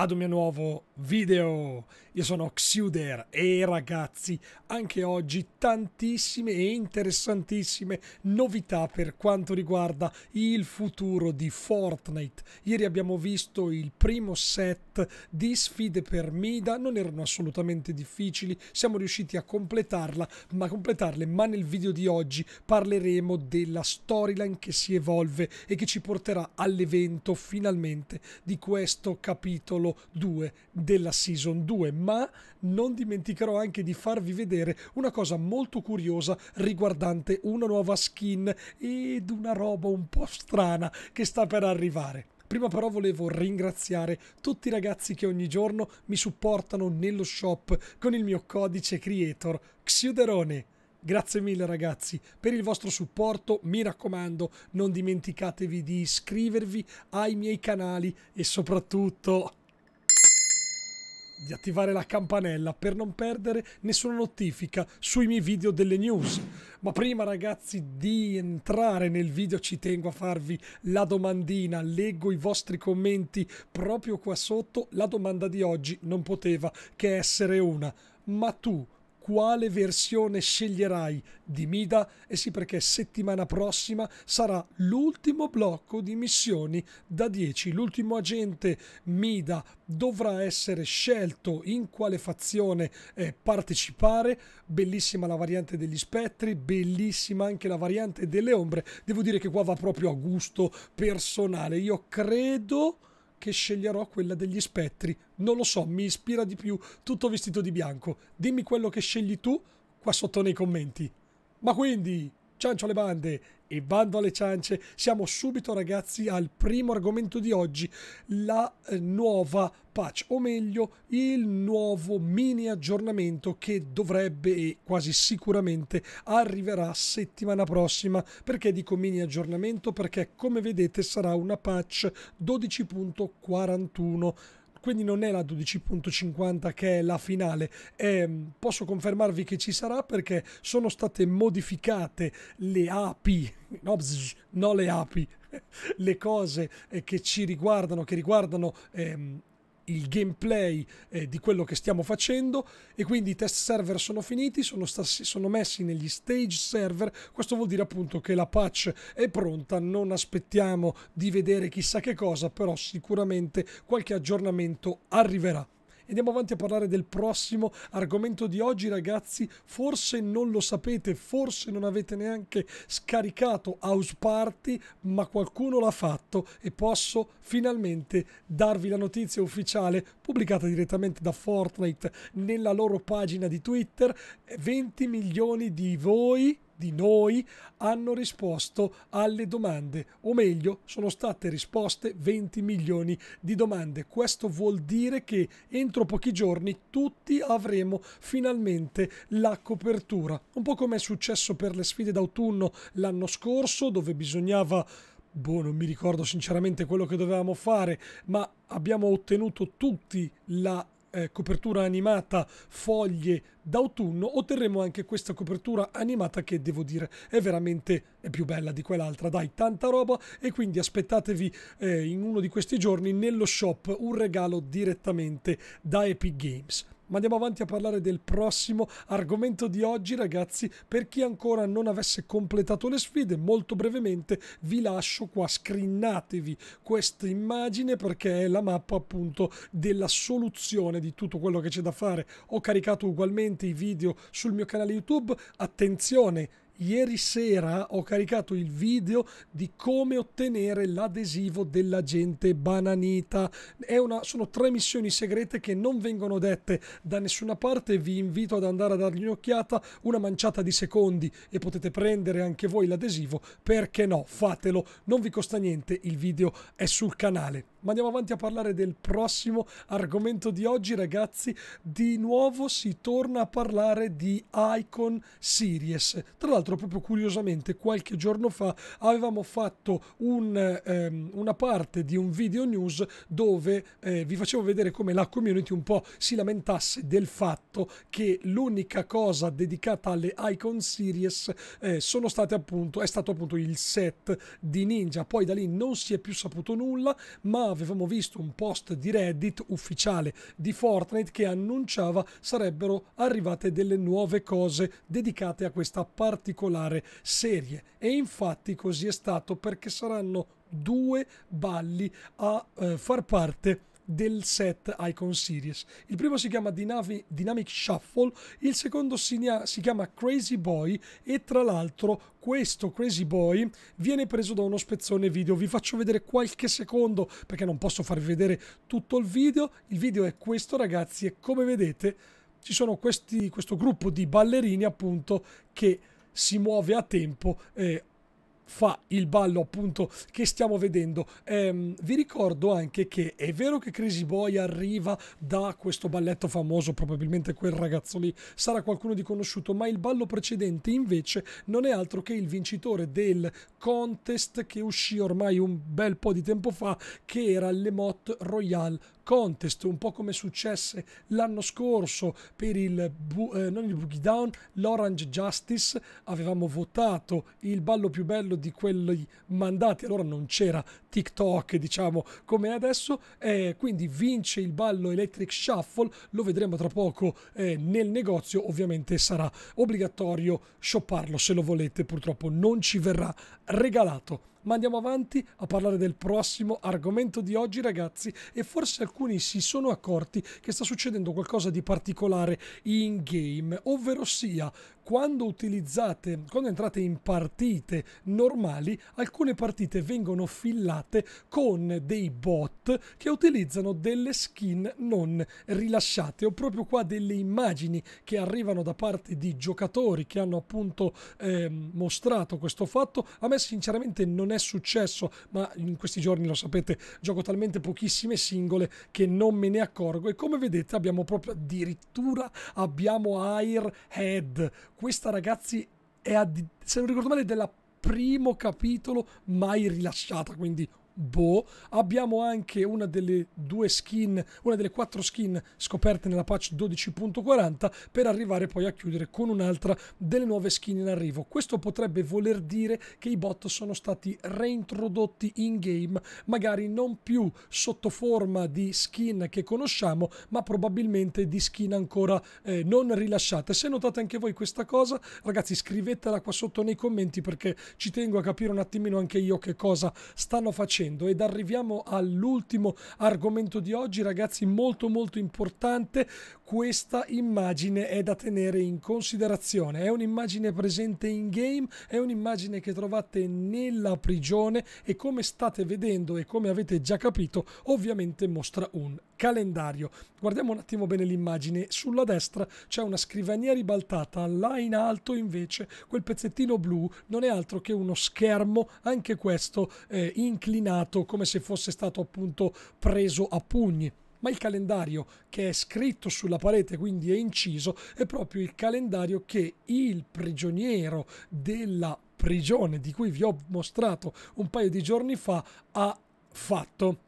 ad un mio nuovo video. Io sono Xuder e ragazzi, anche oggi tantissime e interessantissime novità per quanto riguarda il futuro di Fortnite. Ieri abbiamo visto il primo set di sfide per Mida, non erano assolutamente difficili, siamo riusciti a completarla, ma completarle, ma nel video di oggi parleremo della storyline che si evolve e che ci porterà all'evento finalmente di questo capitolo capitolo 2 della season 2, ma non dimenticherò anche di farvi vedere una cosa molto curiosa riguardante una nuova skin ed una roba un po' strana che sta per arrivare. Prima però volevo ringraziare tutti i ragazzi che ogni giorno mi supportano nello shop con il mio codice creator Xiuderone. Grazie mille ragazzi per il vostro supporto, mi raccomando non dimenticatevi di iscrivervi ai miei canali e soprattutto di attivare la campanella per non perdere nessuna notifica sui miei video delle news. Ma prima ragazzi di entrare nel video ci tengo a farvi la domandina, leggo i vostri commenti proprio qua sotto, la domanda di oggi non poteva che essere una. Ma tu quale versione sceglierai di Mida e sì perché settimana prossima sarà l'ultimo blocco di missioni da 10. L'ultimo agente Mida dovrà essere scelto in quale fazione eh, partecipare. Bellissima la variante degli spettri, bellissima anche la variante delle ombre. Devo dire che qua va proprio a gusto personale. Io credo che sceglierò quella degli spettri. Non lo so, mi ispira di più tutto vestito di bianco. Dimmi quello che scegli tu qua sotto nei commenti. Ma quindi, ciancio le bande e bando alle ciance, siamo subito ragazzi al primo argomento di oggi, la eh, nuova patch, o meglio il nuovo mini aggiornamento che dovrebbe e quasi sicuramente arriverà settimana prossima. Perché dico mini aggiornamento? Perché come vedete sarà una patch 12.41 quindi non è la 12.50 che è la finale. E ehm, posso confermarvi che ci sarà perché sono state modificate le api, no, bzz, no le api, le cose eh, che ci riguardano, che riguardano ehm, il gameplay eh, di quello che stiamo facendo e quindi i test server sono finiti, sono, stassi, sono, messi negli stage server, questo vuol dire appunto che la patch è pronta, non aspettiamo di vedere chissà che cosa, però sicuramente qualche aggiornamento arriverà andiamo avanti a parlare del prossimo argomento di oggi ragazzi forse non lo sapete forse non avete neanche scaricato House Party ma qualcuno l'ha fatto e posso finalmente darvi la notizia ufficiale pubblicata direttamente da Fortnite nella loro pagina di Twitter 20 milioni di voi di noi hanno risposto alle domande, o meglio sono state risposte 20 milioni di domande. Questo vuol dire che entro pochi giorni tutti avremo finalmente la copertura, un po' come è successo per le sfide d'autunno l'anno scorso dove bisognava Boh, non mi ricordo sinceramente quello che dovevamo fare, ma abbiamo ottenuto tutti la eh, copertura animata foglie d'autunno otterremo anche questa copertura animata che devo dire è veramente è più bella di quell'altra dai tanta roba e quindi aspettatevi eh, in uno di questi giorni nello shop un regalo direttamente da Epic Games ma andiamo avanti a parlare del prossimo argomento di oggi, ragazzi. Per chi ancora non avesse completato le sfide, molto brevemente vi lascio qua, scrinnatevi questa immagine perché è la mappa appunto della soluzione di tutto quello che c'è da fare. Ho caricato ugualmente i video sul mio canale YouTube. Attenzione! ieri sera ho caricato il video di come ottenere l'adesivo dell'agente bananita. Una, sono tre missioni segrete che non vengono dette da nessuna parte. Vi invito ad andare a dargli un'occhiata, una manciata di secondi e potete prendere anche voi l'adesivo. Perché no? Fatelo, non vi costa niente, il video è sul canale. Ma andiamo avanti a parlare del prossimo argomento di oggi, ragazzi. Di nuovo si torna a parlare di Icon Series. Tra l'altro, proprio curiosamente, qualche giorno fa avevamo fatto un, ehm, una parte di un video news dove eh, vi facevo vedere come la community un po' si lamentasse del fatto che l'unica cosa dedicata alle Icon Series eh, sono state appunto, è stato appunto il set di Ninja. Poi da lì non si è più saputo nulla, ma avevamo visto un post di Reddit ufficiale di Fortnite che annunciava sarebbero arrivate delle nuove cose dedicate a questa particolare serie. E infatti così è stato perché saranno due balli a eh, far parte del set Icon Series. Il primo si chiama Dynavi, Dynamic Shuffle, il secondo si, si chiama Crazy Boy e tra l'altro questo Crazy Boy viene preso da uno spezzone video. Vi faccio vedere qualche secondo perché non posso farvi vedere tutto il video. Il video è questo ragazzi e come vedete ci sono questi, questo gruppo di ballerini appunto che si muove a tempo eh, fa il ballo appunto che stiamo vedendo. Ehm, vi ricordo anche che è vero che Crazy Boy arriva da questo balletto famoso, probabilmente quel ragazzo lì sarà qualcuno di conosciuto, ma il ballo precedente invece non è altro che il vincitore del contest che uscì ormai un bel po' di tempo fa, che era l'Emote Royale contest, un po' come successe l'anno scorso per il, bu- eh, non il Boogie Down, l'Orange Justice, avevamo votato il ballo più bello di quelli mandati, allora non c'era TikTok, diciamo, come adesso, eh, quindi vince il ballo Electric Shuffle, lo vedremo tra poco eh, nel negozio, ovviamente sarà obbligatorio shopparlo se lo volete, purtroppo non ci verrà regalato ma andiamo avanti a parlare del prossimo argomento di oggi, ragazzi. E forse alcuni si sono accorti che sta succedendo qualcosa di particolare in game, ovvero sia quando utilizzate, quando entrate in partite normali, alcune partite vengono fillate con dei bot che utilizzano delle skin non rilasciate. Ho proprio qua delle immagini che arrivano da parte di giocatori che hanno appunto eh, mostrato questo fatto. A me sinceramente non non è successo, ma in questi giorni lo sapete, gioco talmente pochissime singole che non me ne accorgo e come vedete abbiamo proprio addirittura abbiamo Airhead. Questa ragazzi è se non ricordo male della primo capitolo mai rilasciata, quindi boh. Abbiamo anche una delle due skin, una delle quattro skin scoperte nella patch 12.40 per arrivare poi a chiudere con un'altra delle nuove skin in arrivo. Questo potrebbe voler dire che i bot sono stati reintrodotti in game, magari non più sotto forma di skin che conosciamo, ma probabilmente di skin ancora eh, non rilasciate. Se notate anche voi questa cosa, ragazzi, scrivetela qua sotto nei commenti perché ci tengo a capire un attimino anche io che cosa stanno facendo crescendo ed arriviamo all'ultimo argomento di oggi ragazzi molto molto importante questa immagine è da tenere in considerazione. È un'immagine presente in game, è un'immagine che trovate nella prigione e come state vedendo e come avete già capito, ovviamente mostra un calendario. Guardiamo un attimo bene l'immagine. Sulla destra c'è una scrivania ribaltata, là in alto invece quel pezzettino blu non è altro che uno schermo, anche questo eh, inclinato come se fosse stato appunto preso a pugni ma il calendario che è scritto sulla parete, quindi è inciso, è proprio il calendario che il prigioniero della prigione di cui vi ho mostrato un paio di giorni fa ha fatto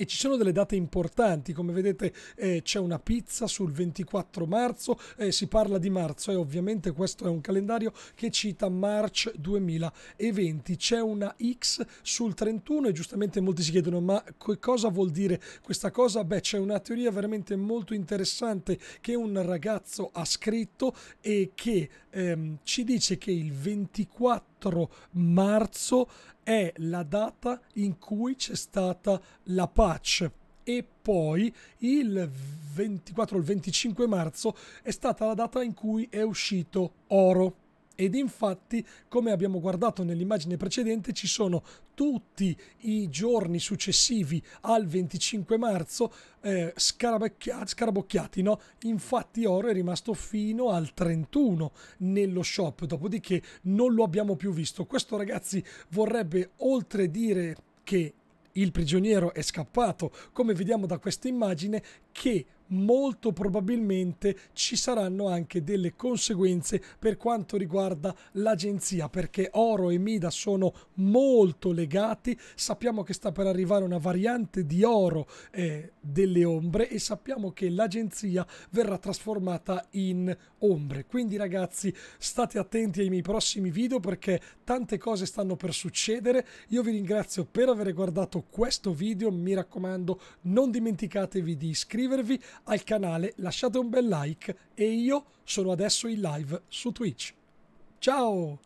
e ci sono delle date importanti, come vedete eh, c'è una pizza sul 24 marzo, eh, si parla di marzo e ovviamente questo è un calendario che cita March 2020, c'è una X sul 31 e giustamente molti si chiedono ma che cosa vuol dire questa cosa? Beh c'è una teoria veramente molto interessante che un ragazzo ha scritto e che ehm, ci dice che il 24 4 marzo è la data in cui c'è stata la patch e poi il 24 il 25 marzo è stata la data in cui è uscito oro ed infatti come abbiamo guardato nell'immagine precedente ci sono tutti i giorni successivi al 25 marzo eh, scarabocchiati no? infatti oro è rimasto fino al 31 nello shop dopodiché non lo abbiamo più visto questo ragazzi vorrebbe oltre dire che il prigioniero è scappato come vediamo da questa immagine che molto probabilmente ci saranno anche delle conseguenze per quanto riguarda l'agenzia perché Oro e Mida sono molto legati sappiamo che sta per arrivare una variante di Oro eh, delle ombre e sappiamo che l'agenzia verrà trasformata in ombre. Quindi ragazzi state attenti ai miei prossimi video perché tante cose stanno per succedere. Io vi ringrazio per aver guardato questo video, mi raccomando non dimenticatevi di iscrivervi al canale, lasciate un bel like e io sono adesso in live su Twitch. Ciao!